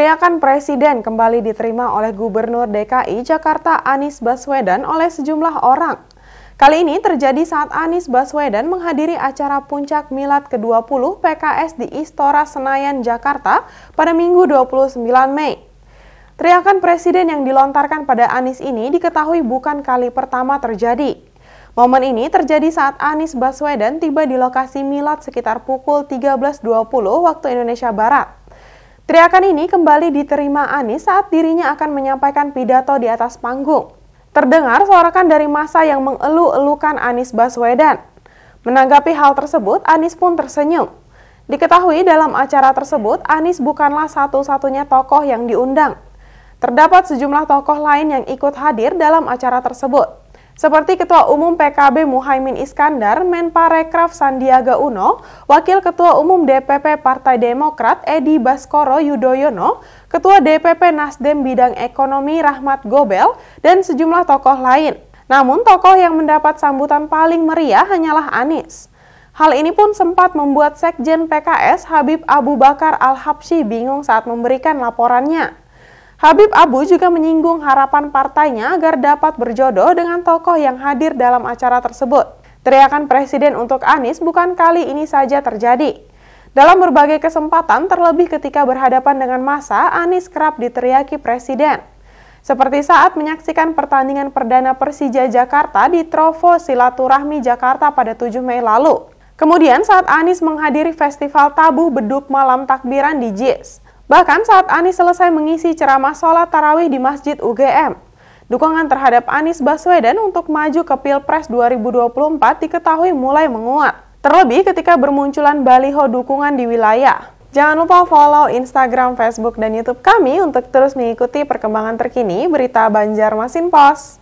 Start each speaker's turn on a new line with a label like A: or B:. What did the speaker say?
A: Teriakan Presiden kembali diterima oleh Gubernur DKI Jakarta Anies Baswedan oleh sejumlah orang. Kali ini terjadi saat Anies Baswedan menghadiri acara Puncak Milad ke-20 PKS di Istora Senayan, Jakarta pada Minggu 29 Mei. Teriakan Presiden yang dilontarkan pada Anies ini diketahui bukan kali pertama terjadi. Momen ini terjadi saat Anies Baswedan tiba di lokasi Milad sekitar pukul 13.20 waktu Indonesia Barat. Teriakan ini kembali diterima Anies saat dirinya akan menyampaikan pidato di atas panggung. Terdengar sorakan dari masa yang mengeluh-elukan Anies Baswedan. Menanggapi hal tersebut, Anies pun tersenyum. Diketahui dalam acara tersebut, Anies bukanlah satu-satunya tokoh yang diundang. Terdapat sejumlah tokoh lain yang ikut hadir dalam acara tersebut. Seperti Ketua Umum PKB Muhaimin Iskandar, Menparekraf Sandiaga Uno, Wakil Ketua Umum DPP Partai Demokrat Edi Baskoro Yudhoyono, Ketua DPP Nasdem Bidang Ekonomi Rahmat Gobel, dan sejumlah tokoh lain. Namun tokoh yang mendapat sambutan paling meriah hanyalah Anies. Hal ini pun sempat membuat Sekjen PKS Habib Abu Bakar Al-Habsyi bingung saat memberikan laporannya. Habib Abu juga menyinggung harapan partainya agar dapat berjodoh dengan tokoh yang hadir dalam acara tersebut. Teriakan Presiden untuk Anies bukan kali ini saja terjadi. Dalam berbagai kesempatan, terlebih ketika berhadapan dengan masa, Anies kerap diteriaki Presiden. Seperti saat menyaksikan pertandingan perdana Persija Jakarta di Trovo Silaturahmi Jakarta pada 7 Mei lalu. Kemudian saat Anies menghadiri festival tabuh beduk malam takbiran di JIS. Bahkan saat Anies selesai mengisi ceramah sholat tarawih di Masjid UGM, dukungan terhadap Anies Baswedan untuk maju ke Pilpres 2024 diketahui mulai menguat. Terlebih ketika bermunculan baliho dukungan di wilayah. Jangan lupa follow Instagram, Facebook, dan YouTube kami untuk terus mengikuti perkembangan terkini berita Banjarmasin Pos.